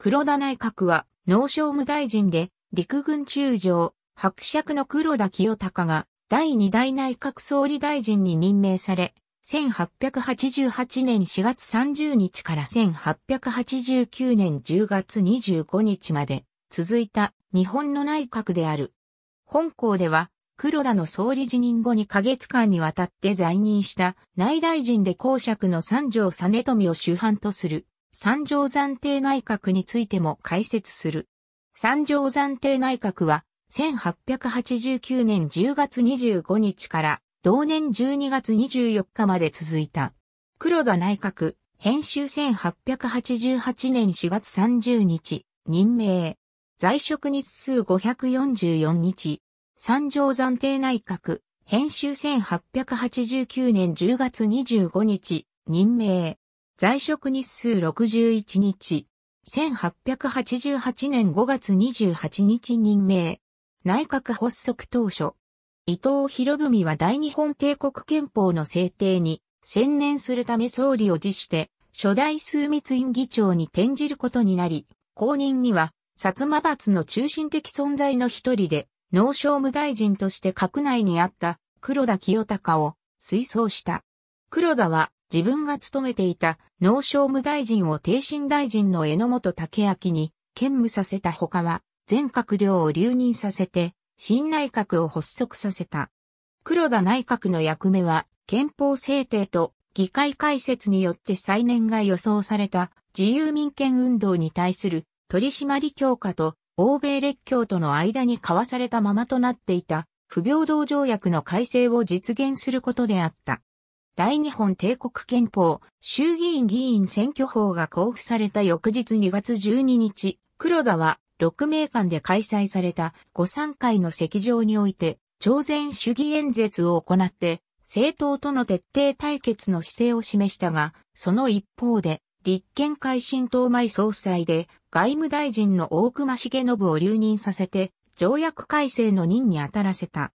黒田内閣は農商務大臣で陸軍中将、伯爵の黒田清隆が第二代内閣総理大臣に任命され、1888年4月30日から1889年10月25日まで続いた日本の内閣である。本校では黒田の総理辞任後にヶ月間にわたって在任した内大臣で公爵の三条実富を主犯とする三条暫定内閣についても解説する。三条暫定内閣は、1889年10月25日から同年12月24日まで続いた。黒田内閣、編集1888年4月30日、任命。在職日数544日。三条暫定内閣、編集1889年10月25日、任命。在職日数61日。1888年5月28日任命。内閣発足当初。伊藤博文は大日本帝国憲法の制定に専念するため総理を辞して、初代枢密院議長に転じることになり、後任には、薩摩閥の中心的存在の一人で、農商務大臣として閣内にあった黒田清隆を推奨した。黒田は自分が務めていた農商務大臣を定身大臣の榎本武明に兼務させたほかは、全閣僚を留任させて、新内閣を発足させた。黒田内閣の役目は、憲法制定と議会開設によって再燃が予想された自由民権運動に対する取締り強化と欧米列強との間に交わされたままとなっていた不平等条約の改正を実現することであった。大日本帝国憲法、衆議院議員選挙法が交付された翌日2月12日、黒田は6名間で開催された御参会の席上において、朝鮮主義演説を行って、政党との徹底対決の姿勢を示したが、その一方で、立憲改進党前総裁で、外務大臣の大隈重信を留任させて、条約改正の任に当たらせた。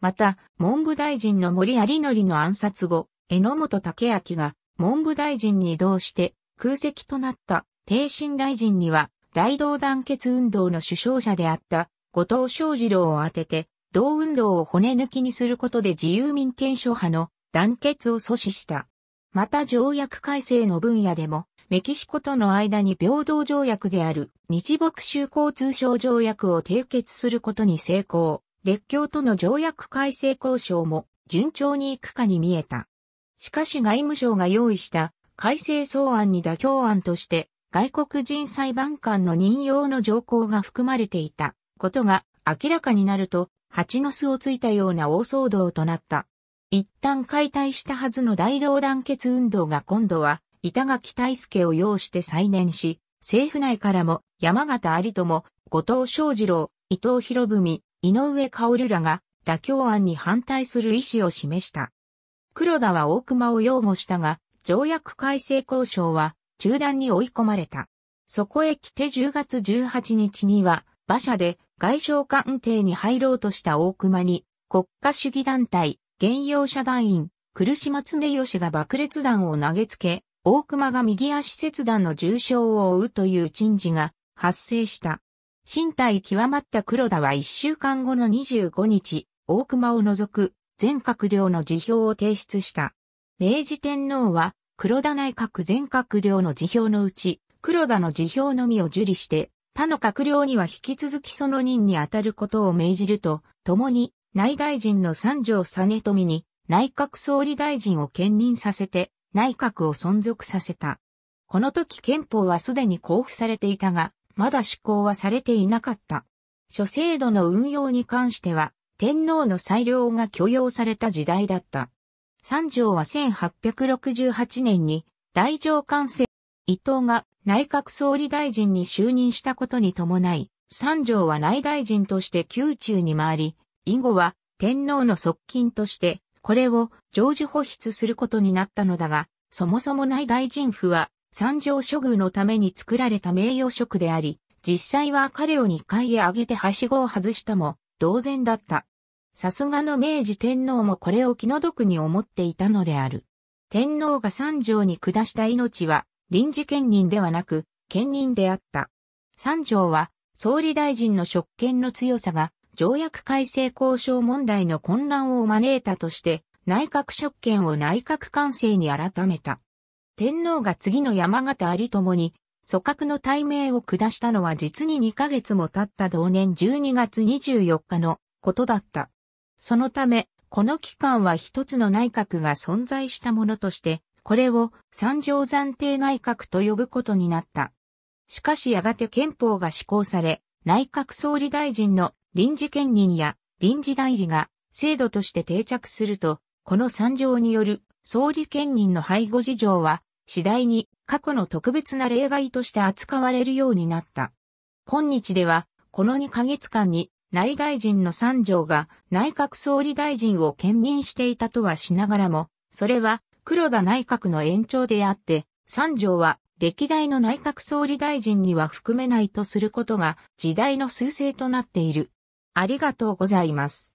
また、文部大臣の森有則の暗殺後、榎本武明が文部大臣に移動して空席となった帝新大臣には大同団結運動の首相者であった後藤翔二郎を当てて同運動を骨抜きにすることで自由民権諸派の団結を阻止した。また条約改正の分野でもメキシコとの間に平等条約である日牧州交通省条約を締結することに成功。列強との条約改正交渉も順調に行くかに見えた。しかし外務省が用意した改正草案に妥協案として外国人裁判官の任用の条項が含まれていたことが明らかになると蜂の巣をついたような大騒動となった。一旦解体したはずの大同団結運動が今度は板垣大助を要して再燃し、政府内からも山形有友、後藤昌二郎、伊藤博文、井上薫らが妥協案に反対する意思を示した。黒田は大熊を擁護したが、条約改正交渉は中断に追い込まれた。そこへ来て10月18日には、馬車で外相官邸に入ろうとした大熊に、国家主義団体、現用社団員、苦島常吉が爆裂弾を投げつけ、大熊が右足切断の重傷を負うという陳事が発生した。身体極まった黒田は1週間後の25日、大熊を除く全閣僚の辞表を提出した。明治天皇は、黒田内閣全閣僚の辞表のうち、黒田の辞表のみを受理して、他の閣僚には引き続きその任に当たることを命じると、共に内大臣の三条実富に内閣総理大臣を兼任させて内閣を存続させた。この時憲法はすでに交付されていたが、まだ施行はされていなかった。諸制度の運用に関しては、天皇の裁量が許容された時代だった。三条は1868年に大上官制伊藤が内閣総理大臣に就任したことに伴い、三条は内大臣として宮中に回り、以後は天皇の側近として、これを常時保筆することになったのだが、そもそも内大臣府は三条処遇のために作られた名誉職であり、実際は彼を2階へ上げてはしごを外したも、同然だった。さすがの明治天皇もこれを気の毒に思っていたのである。天皇が三条に下した命は、臨時兼任ではなく、兼任であった。三条は、総理大臣の職権の強さが、条約改正交渉問題の混乱を招いたとして、内閣職権を内閣官制に改めた。天皇が次の山形有もに、組閣の対名を下したのは実に2ヶ月も経った同年12月24日のことだった。そのため、この機関は一つの内閣が存在したものとして、これを三条暫定内閣と呼ぶことになった。しかしやがて憲法が施行され、内閣総理大臣の臨時兼任や臨時代理が制度として定着すると、この三条による総理兼任の背後事情は次第に過去の特別な例外として扱われるようになった。今日では、この2ヶ月間に内外人の三条が内閣総理大臣を兼任していたとはしながらも、それは黒田内閣の延長であって、三条は歴代の内閣総理大臣には含めないとすることが時代の趨勢となっている。ありがとうございます。